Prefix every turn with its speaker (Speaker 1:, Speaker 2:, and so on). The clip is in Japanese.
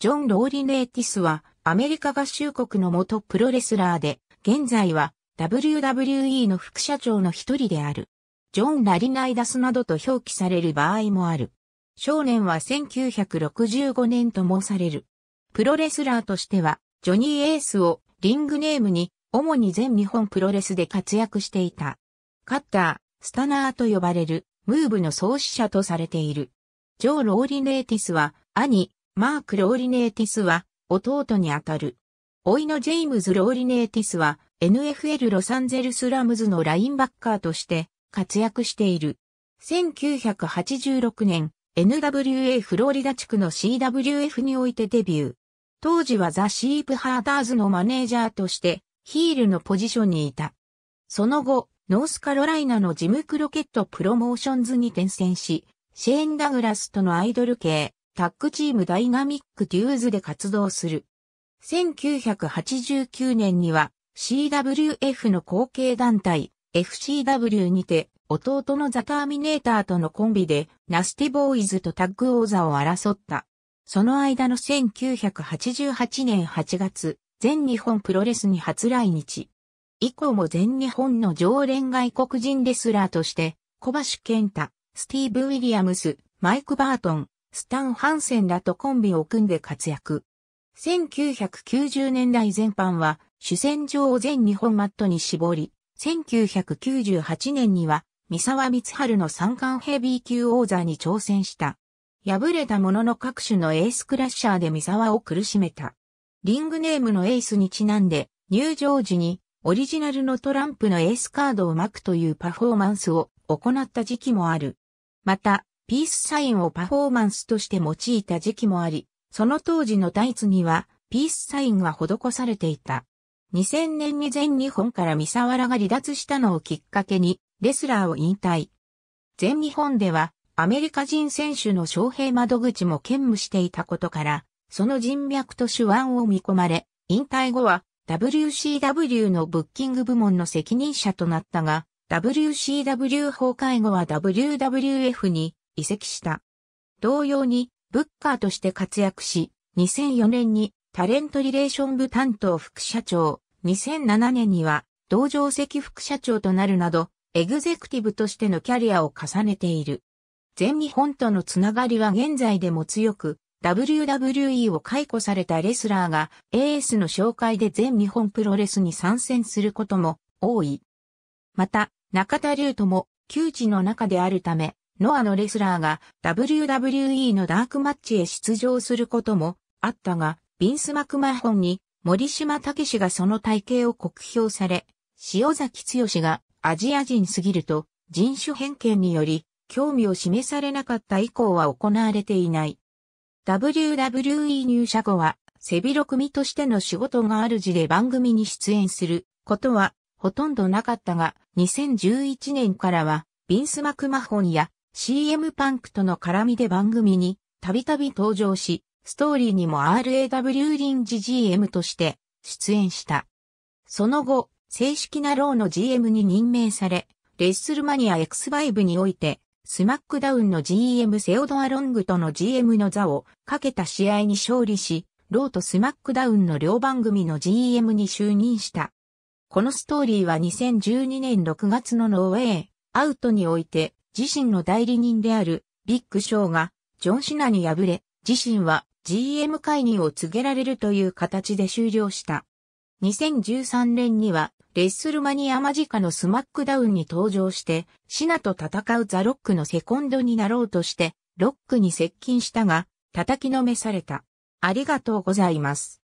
Speaker 1: ジョン・ローリネーティスはアメリカ合衆国の元プロレスラーで、現在は WWE の副社長の一人である。ジョン・ラリナイダスなどと表記される場合もある。少年は1965年と申される。プロレスラーとしては、ジョニー・エースをリングネームに、主に全日本プロレスで活躍していた。カッター、スタナーと呼ばれる、ムーブの創始者とされている。ジョー・ローリネーティスは、兄、マーク・ローリネーティスは弟にあたる。甥のジェイムズ・ローリネーティスは NFL ロサンゼルスラムズのラインバッカーとして活躍している。1986年 NWA フロリダ地区の CWF においてデビュー。当時はザ・シープハーダーズのマネージャーとしてヒールのポジションにいた。その後、ノースカロライナのジムクロケットプロモーションズに転戦し、シェーン・ダグラスとのアイドル系、タッグチームダイナミックデューズで活動する。1989年には CWF の後継団体 FCW にて弟のザ・ターミネーターとのコンビでナスティボーイズとタッグ王座を争った。その間の1988年8月、全日本プロレスに初来日。以降も全日本の常連外国人レスラーとして、小橋健太、スティーブ・ウィリアムス、マイク・バートン、スタン・ハンセンらとコンビを組んで活躍。1990年代前半は主戦場を全日本マットに絞り、1998年には三沢光春の三冠ヘビー級王座に挑戦した。敗れたものの各種のエースクラッシャーで三沢を苦しめた。リングネームのエースにちなんで、入場時にオリジナルのトランプのエースカードを巻くというパフォーマンスを行った時期もある。また、ピースサインをパフォーマンスとして用いた時期もあり、その当時のタイツにはピースサインが施されていた。2000年に全日本から三沢らが離脱したのをきっかけに、レスラーを引退。全日本では、アメリカ人選手の招聘窓口も兼務していたことから、その人脈と手腕を見込まれ、引退後は WCW のブッキング部門の責任者となったが、WCW 崩壊後は WWF に移籍した。同様に、ブッカーとして活躍し、2004年にタレントリレーション部担当副社長、2007年には同情席副社長となるなど、エグゼクティブとしてのキャリアを重ねている。全日本とのつながりは現在でも強く、WWE を解雇されたレスラーが AS の紹介で全日本プロレスに参戦することも多い。また、中田竜とも、窮地の中であるため、ノアのレスラーが WWE のダークマッチへ出場することもあったが、ビンス・マクマホンに森島武史がその体型を酷評され、塩崎剛がアジア人すぎると人種偏見により興味を示されなかった以降は行われていない。WWE 入社後は背広組としての仕事があるじで番組に出演することはほとんどなかったが、2011年からはビンス・マクマホンや CM パンクとの絡みで番組にたびたび登場し、ストーリーにも RAW 臨時 GM として出演した。その後、正式なローの GM に任命され、レッスルマニア X5 において、スマックダウンの GM セオドア・ロングとの GM の座をかけた試合に勝利し、ローとスマックダウンの両番組の GM に就任した。このストーリーは2012年6月のノーウェイ、アウトにおいて、自身の代理人であるビッグショーがジョン・シナに敗れ、自身は GM 会議を告げられるという形で終了した。2013年には、レッスルマニア間近のスマックダウンに登場して、シナと戦うザ・ロックのセコンドになろうとして、ロックに接近したが、叩きのめされた。ありがとうございます。